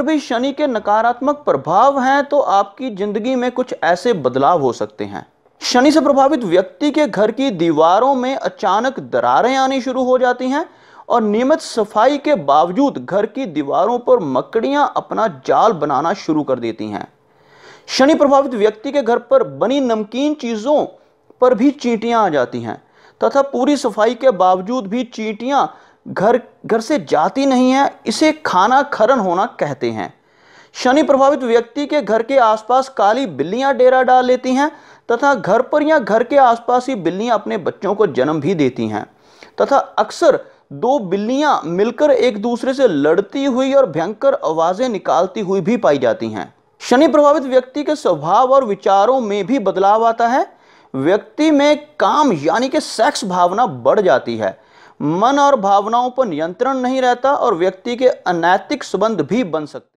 भी शनि के नकारात्मक प्रभाव हैं तो आपकी जिंदगी में कुछ ऐसे बदलाव हो सकते हैं शनि से प्रभावित व्यक्ति के घर की दीवारों में अचानक दरारें आनी शुरू हो जाती हैं और नियमित सफाई के बावजूद घर की दीवारों पर मकड़ियां अपना जाल बनाना शुरू कर देती हैं शनि प्रभावित व्यक्ति के घर पर बनी नमकीन चीज़ों पर भी चींटियां आ जाती हैं तथा पूरी सफाई के बावजूद भी चींटियां घर घर से जाती नहीं है इसे खाना खरन होना कहते हैं शनि प्रभावित व्यक्ति के घर के आसपास काली बिल्लियां डेरा डाल लेती हैं तथा घर पर या घर के आसपास ही बिल्लियां अपने बच्चों को जन्म भी देती हैं तथा अक्सर दो बिल्लियां मिलकर एक दूसरे से लड़ती हुई और भयंकर आवाज़ें निकालती हुई भी पाई जाती हैं शनि प्रभावित व्यक्ति के स्वभाव और विचारों में भी बदलाव आता है व्यक्ति में काम यानी कि सेक्स भावना बढ़ जाती है मन और भावनाओं पर नियंत्रण नहीं रहता और व्यक्ति के अनैतिक संबंध भी बन सकते